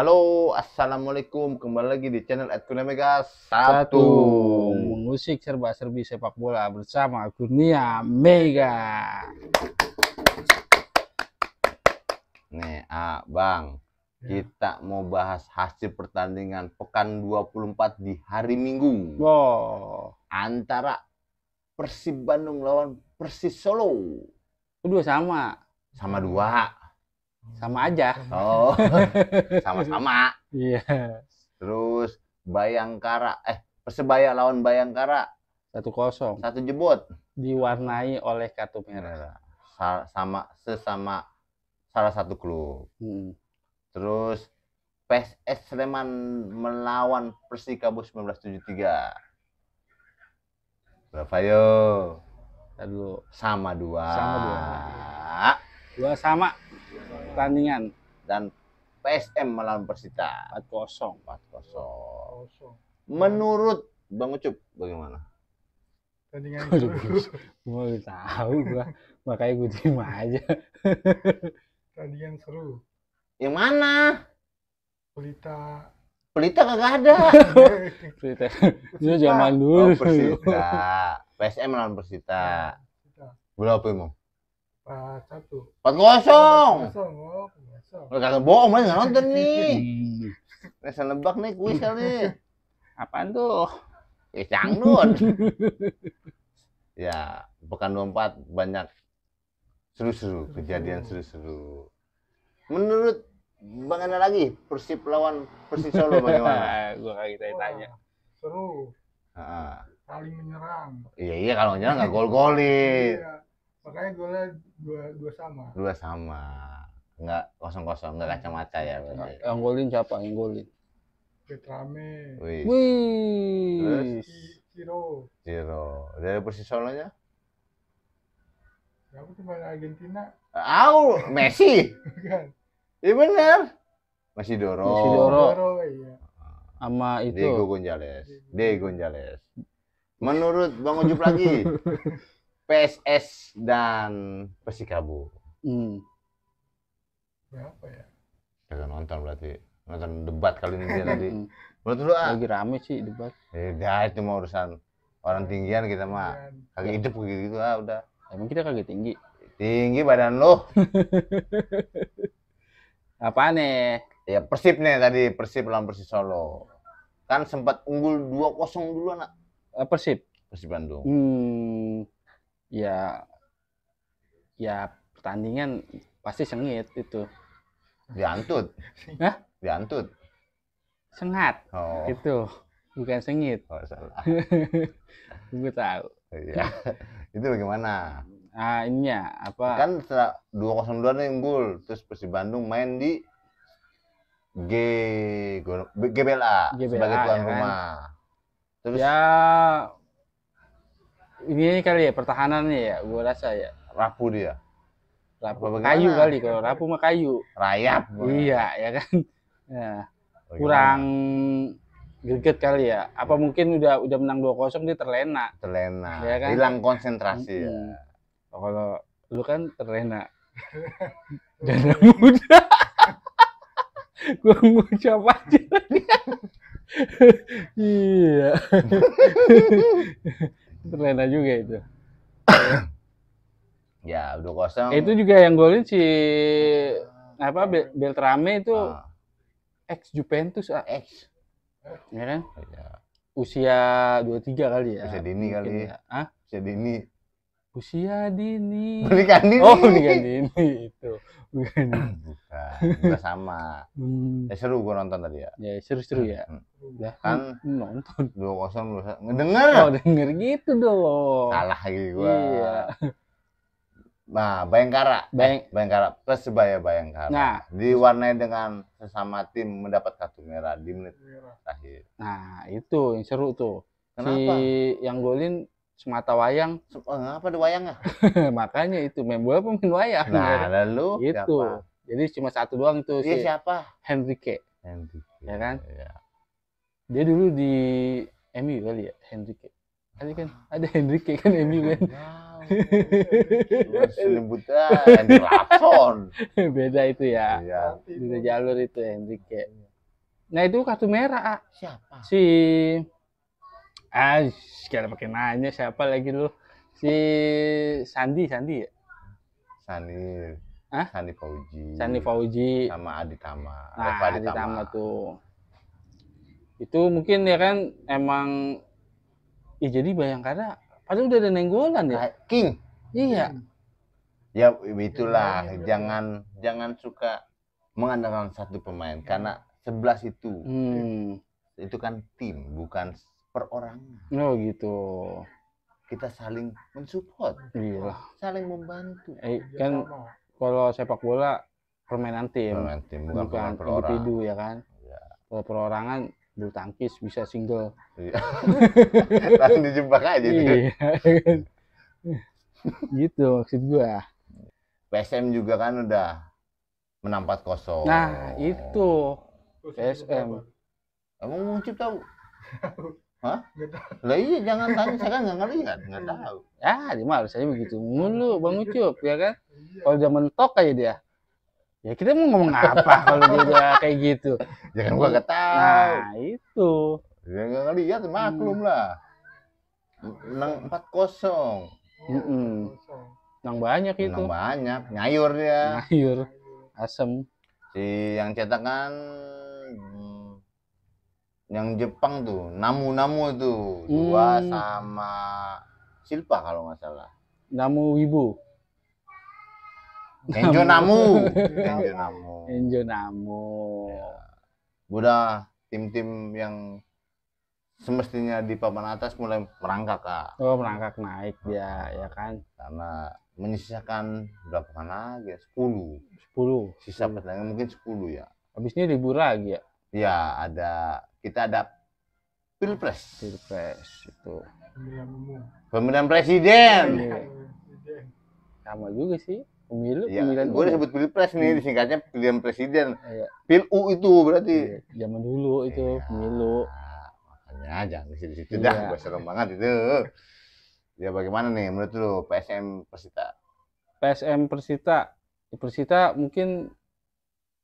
Halo, assalamualaikum. Kembali lagi di channel Adkuna Mega Satu. Musik serba serbi sepak bola bersama Kurnia Mega. Nih, ah, Bang. Ya. Kita mau bahas hasil pertandingan pekan 24 di hari Minggu. Wow. Antara Persib Bandung lawan Persis Solo. Kedua sama. Sama dua sama aja. Oh, sama-sama. Iya. Terus Bayangkara, eh Persebaya lawan Bayangkara. Satu kosong. Satu jebot. Diwarnai oleh kartu merah. Iya, sa sama sesama salah satu klub. Hmm. Terus PSS Sleman melawan Persikabo 1973. Berapa yo? Sama dua. Sama dua. Dua sama pertandingan dan PSM melawan Persita 4-0. 4-0. Menurut Bang Ucup bagaimana? Pertandingan seru Mau tahu gua, makanya gue terima aja. Pertandingan seru. Yang mana? Pelita. Pelita kagak ada. Pelita. Itu zaman dulu. Oh, Persita. PSM melawan Persita. Berapa ya, emang? Empat satu. Empat kosong. Oh, kagak bohong, mana nonton nih. Rasa lebak nih kuis kali. Apaan tuh? Eh cangdut. ya, bukan 24 banyak seru-seru, kejadian seru-seru. Menurut Bang lagi, Persib lawan persib Solo bagaimana? Gua kayak kita tanya. Seru. Heeh. Saling menyerang. Iya, iya kalau menyerang nggak gol-golin. Iya makanya gue dua dua sama dua sama nggak kosong kosong nggak kacamata ya berarti yang golin siapa yang golin Petrame wih wih Ciro Ciro dari posisi solonya ya aku cuma Argentina Au, Messi bukan iya benar masih Doro masih Doro, Doro iya sama itu Diego Gonzales Diego Gonzales menurut Bang Ujub lagi PSS dan Persikabo. Hmm. Berapa ya? Kagak nonton berarti. Nonton debat kali ini dia tadi. Hmm. Menurut lu ah? Lagi rame sih debat. Eh, dah itu mau urusan orang tinggian kita mah. Kagak hidup begitu gitu ah udah. Emang kita kagak tinggi. Tinggi badan lu. Apa nih? Eh? Ya Persib nih tadi Persib lawan Persis Solo. Kan sempat unggul 2-0 dulu anak. Eh, Persib. Persib Bandung. Hmm ya ya pertandingan pasti sengit itu diantut Hah? diantut sengat oh. itu bukan sengit oh salah gue tahu iya itu bagaimana ah ini ya apa kan setelah dua kosong dua terus Persib Bandung main di G GBLA, GBLA sebagai tuan ya kan? rumah kan? terus ya ini kali ya pertahanannya ya gue rasa ya rapuh dia rapuh kayu kali kalau rapuh mah kayu rayap iya ya kan ya. kurang greget kali ya apa ya. mungkin udah udah menang dua kosong dia terlena terlena ya kan? hilang konsentrasi ya. ya kalau lu kan terlena dan muda gue ngucap aja iya terlena juga itu. ya, udah kosong. Itu juga yang golin si apa Beltrame itu ah. ex Juventus ah. ex. Ya kan? Ya. Usia 23 kali ya. Usia dini kali. Ya. Hah? Usia dini usia dini pernikahan dini oh pernikahan dini itu bukan bukan nggak sama hmm. ya seru gua nonton tadi ya ya seru-seru ya hmm. udah hmm. kan nonton dua kosong dua ngedenger oh denger gitu dong salah lagi gua iya. Nah, Bayangkara. Eh, Bayang... Bayangkara Persebaya Bayangkara. Nah, diwarnai dengan sesama tim mendapat kartu merah di menit terakhir. Nah, itu yang seru tuh. Kenapa? Si yang golin semata wayang eh, apa ada wayang ya makanya itu main bola pemain wayang nah ya. lalu itu jadi cuma satu doang tuh dia si siapa Henrique Henrique ya kan ya. dia dulu di MU kali ya Henrique ada kan ah. ada Henrique kan MU kan sebutan beda itu ya, Iya. beda jalur itu Henrique nah itu kartu merah siapa si Ah, sekarang pakai nanya siapa lagi lu? Si Sandi, Sandi ya? Sandi. Hah? Sandi Fauji. Sandi Fauji. Sama Adi Tama. Eh, nah, Adi Tama tuh. Itu mungkin ya kan emang ya jadi Bayangkara padahal udah ada nenggolan ya. King. Iya. Ya itulah ya, ya, ya, jangan jangan suka mengandalkan satu pemain karena sebelas itu. Hmm. Itu kan tim bukan per orang, Oh gitu. Kita saling mensupport. Iya. Saling membantu. Eh, kan kalau sepak bola permainan tim. Permainan tim bukan, bukan perorangan. individu ya kan. Iya. Kalau perorangan bulu tangkis bisa single. Iya. Langsung dijebak aja Iya. Ya kan? gitu maksud gua. PSM juga kan udah menampat kosong. Nah, itu. PSM. Emang mau tahu? Hah? Gitu. Lah iya jangan tanya, saya kan nggak ngelihat, nggak iya. tahu. Ya, dia mah harusnya begitu mulu, iya. Bang Ucup, ya kan? Iya. Kalau zaman mentok kayak dia. Ya kita mau ngomong apa kalau dia kayak gitu? jangan ya gua ketahui Nah, itu. Ya nggak ngelihat, hmm. maklum lah. Menang empat kosong. Heeh. Menang banyak itu. Menang banyak, nyayur dia. Nyayur, asem. Si yang cetakan yang Jepang tuh Namu Namu tuh dua hmm. sama Silpa kalau nggak salah Namu ibu, Enjo Namu Enjo Namu Enjo Namu ya. udah tim-tim yang semestinya di papan atas mulai merangkak kak oh merangkak naik hmm. ya ya kan karena menyisakan berapa lagi ya? Sepuluh. sepuluh sisa pertandingan mungkin sepuluh ya habis libur lagi ya Ya ada kita ada pilpres. Pilpres itu. Pemilihan iya. presiden. Sama juga sih. Pemilu, ya, pemilihan. Gue udah sebut pilpres nih, hmm. disingkatnya pilihan presiden. Iya. pil Pilu itu berarti. ya, Zaman dulu itu ya. pemilu. Makanya jangan di situ, -situ iya. dah, gue serem banget itu. Ya bagaimana nih menurut lo, PSM Persita? PSM Persita, Persita mungkin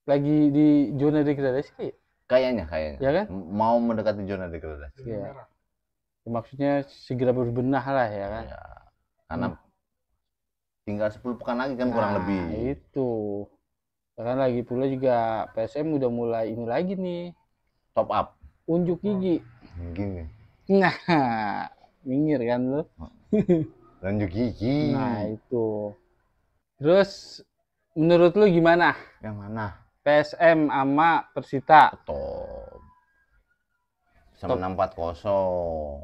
lagi di zona degradasi Kayaknya, kayaknya. Ya kan? Mau mendekati zona degradasi. Ya, maksudnya segera berbenah lah ya kan. Ya. Karena hmm. tinggal 10 pekan lagi kan nah, kurang lebih. itu. Karena lagi pula juga PSM udah mulai ini lagi nih. Top up. Unjuk gigi. Hmm. Gini. Nah, minggir kan lu. Unjuk gigi. Nah, itu. Terus menurut lu gimana? Yang mana? PSM sama Persita. Top. Sama Top. empat kosong.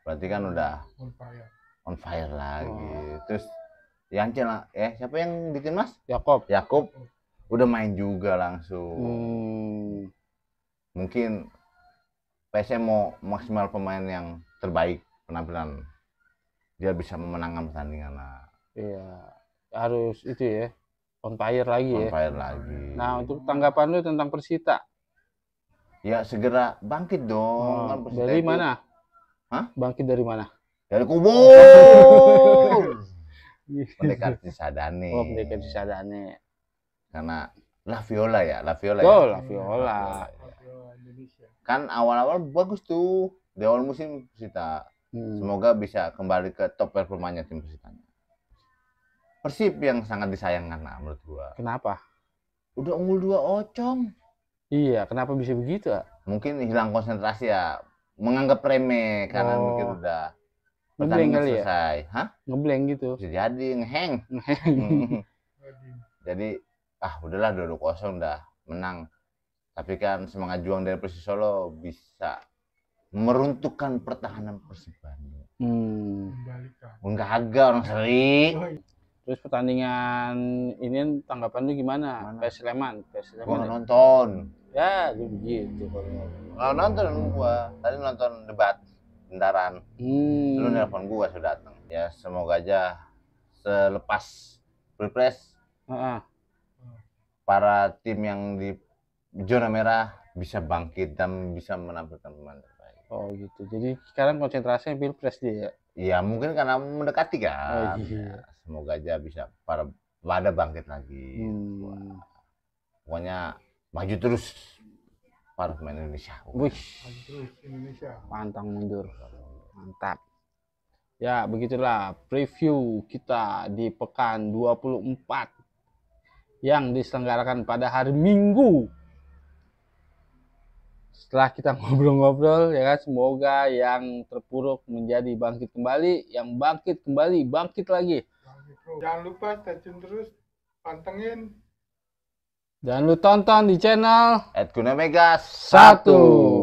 Berarti kan udah on fire, on fire lagi. Oh. Terus yang cina, ya eh, siapa yang bikin mas? Yakob. Yakob udah main juga langsung. Hmm. Mungkin PSM mau maksimal pemain yang terbaik penampilan dia bisa memenangkan pertandingan. Iya, harus itu ya on fire lagi on ya. fire lagi. Nah, untuk tanggapan lu tentang Persita. Ya, segera bangkit dong. oh, kan dari itu. mana? Hah? Bangkit dari mana? Dari kubur. Mendekati Sadane. Oh, mendekati Sadane. Karena La Viola ya, La Viola. Oh, ya? La Viola. Indonesia. Ya. Kan awal-awal bagus tuh. Di awal musim Persita. Hmm. Semoga bisa kembali ke top performanya tim persita. Persib yang sangat disayangkan nah, menurut gua. Kenapa? Udah unggul dua ocong. Iya, kenapa bisa begitu? Ah? Mungkin hilang konsentrasi ya, menganggap remeh karena oh. mungkin udah ngebleng kali ya? selesai. ya. Hah? Ngebleng gitu. Bisa jadi ngeheng. Hmm. jadi ah udahlah dua kosong udah menang. Tapi kan semangat juang dari Persis Solo bisa meruntuhkan pertahanan Persib Bandung. Hmm. Enggak agak orang sering. Terus pertandingan ini kan tanggapan lu gimana? Mana? PS Sleman, PS Sleman. Gua ya? nonton. Ya, gitu. begitu Kalau nonton gua, tadi nonton debat bentaran. Hmm. Lu nelpon gua sudah datang. Ya, semoga aja selepas Pilpres uh -uh. para tim yang di zona merah bisa bangkit dan bisa menampilkan pemain terbaik. Oh gitu. Jadi sekarang konsentrasinya Pilpres dia ya. Ya mungkin karena mendekati kan. Oh, iya. Ya, semoga aja bisa para pada bangkit lagi. Hmm. Pokoknya maju terus para pemain Indonesia. Wih. Indonesia. Pantang mundur. Mantap. Ya, begitulah preview kita di pekan 24 yang diselenggarakan pada hari Minggu setelah kita ngobrol-ngobrol ya kan semoga yang terpuruk menjadi bangkit kembali, yang bangkit kembali bangkit lagi. Jangan lupa stay terus, pantengin. Dan lu tonton di channel Edguna Mega 1.